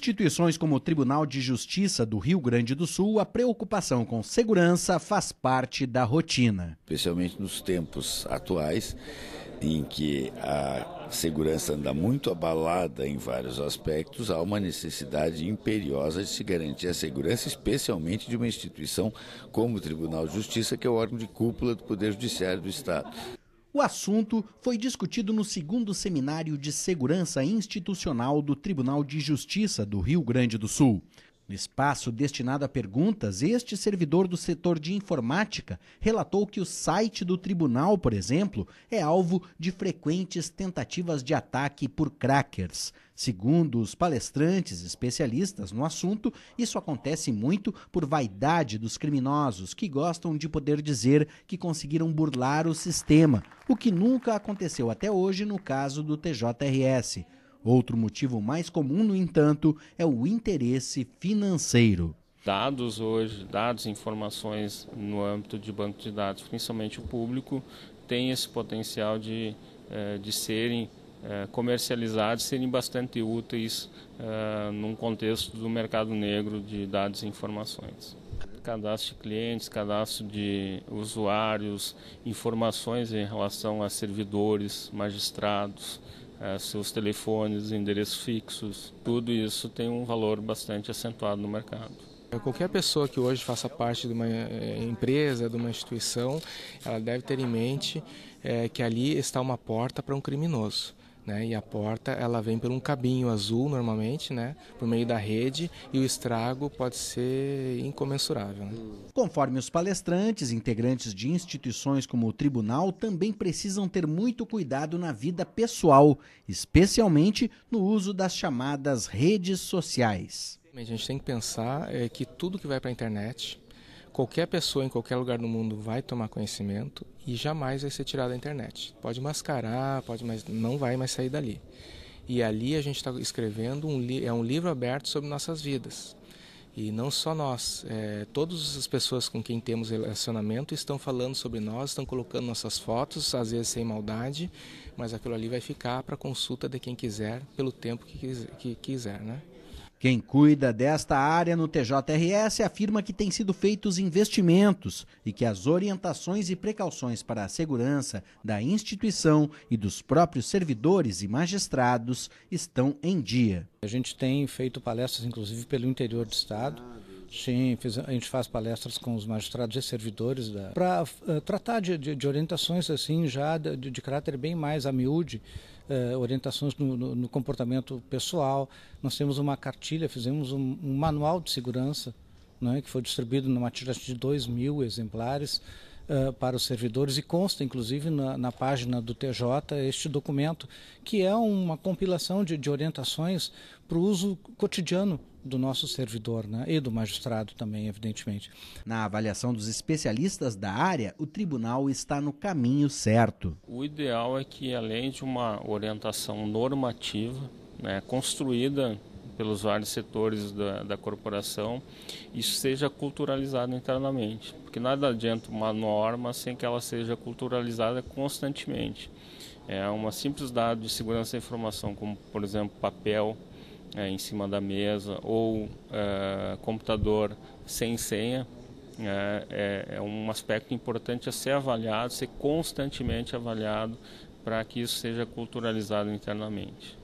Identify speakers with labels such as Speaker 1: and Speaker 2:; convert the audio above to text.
Speaker 1: instituições como o Tribunal de Justiça do Rio Grande do Sul, a preocupação com segurança faz parte da rotina. Especialmente nos tempos atuais, em que a segurança anda muito abalada em vários aspectos, há uma necessidade imperiosa de se garantir a segurança, especialmente de uma instituição como o Tribunal de Justiça, que é o órgão de cúpula do Poder Judiciário do Estado. O assunto foi discutido no segundo seminário de segurança institucional do Tribunal de Justiça do Rio Grande do Sul. No espaço destinado a perguntas, este servidor do setor de informática relatou que o site do tribunal, por exemplo, é alvo de frequentes tentativas de ataque por crackers. Segundo os palestrantes especialistas no assunto, isso acontece muito por vaidade dos criminosos que gostam de poder dizer que conseguiram burlar o sistema, o que nunca aconteceu até hoje no caso do TJRS. Outro motivo mais comum, no entanto, é o interesse financeiro.
Speaker 2: Dados hoje, dados e informações no âmbito de banco de dados, principalmente o público, tem esse potencial de, eh, de serem eh, comercializados, serem bastante úteis eh, num contexto do mercado negro de dados e informações cadastro de clientes, cadastro de usuários, informações em relação a servidores, magistrados, eh, seus telefones, endereços fixos, tudo isso tem um valor bastante acentuado no mercado.
Speaker 3: É, qualquer pessoa que hoje faça parte de uma eh, empresa, de uma instituição, ela deve ter em mente eh, que ali está uma porta para um criminoso né? E a porta ela vem por um cabinho azul normalmente, né? Por meio da rede e o estrago pode ser incomensurável. Né? Conforme os
Speaker 1: palestrantes, integrantes de instituições como o tribunal também precisam ter muito cuidado na vida pessoal, especialmente no uso das
Speaker 3: chamadas redes sociais. A gente tem que pensar é, que tudo que vai para a internet qualquer pessoa em qualquer lugar do mundo vai tomar conhecimento e jamais vai ser tirado da internet. Pode mascarar, pode, mas não vai mais sair dali. E ali a gente está escrevendo um é um livro aberto sobre nossas vidas. E não só nós, é, todas as pessoas com quem temos relacionamento estão falando sobre nós, estão colocando nossas fotos, às vezes sem maldade, mas aquilo ali vai ficar para consulta de quem quiser, pelo tempo que, que quiser, né?
Speaker 1: Quem cuida desta área no TJRS afirma que têm sido feitos investimentos e que as orientações e precauções para a segurança da instituição e dos próprios servidores e magistrados estão em dia. A gente tem feito palestras, inclusive, pelo
Speaker 4: interior do Estado Sim, fiz, a gente faz palestras com os magistrados e servidores para uh, eh, tratar de, de, de, orientações assim já de, de caráter bem mais amiúde, uh, eh, orientações no, no, no, comportamento pessoal. Nós temos uma cartilha, fizemos um, um manual de segurança né, que foi distribuído numa tiragem de 2 mil exemplares eh, para os servidores e consta, inclusive, na, na, página do TJ este documento, que é uma compilação de, de orientações para o uso cotidiano do nosso
Speaker 1: servidor né? e do magistrado também, evidentemente. Na avaliação dos especialistas da área, o tribunal está no caminho certo.
Speaker 2: O ideal é que, além de uma orientação normativa né, construída pelos vários setores da, da corporação, isso seja culturalizado internamente. Porque nada adianta uma norma sem que ela seja culturalizada constantemente. É um simples dado de segurança da informação, como, por exemplo, papel é, em cima da mesa ou é, computador sem senha é, é, é, um aspecto importante a ser avaliado, ser constantemente avaliado para que isso seja culturalizado internamente.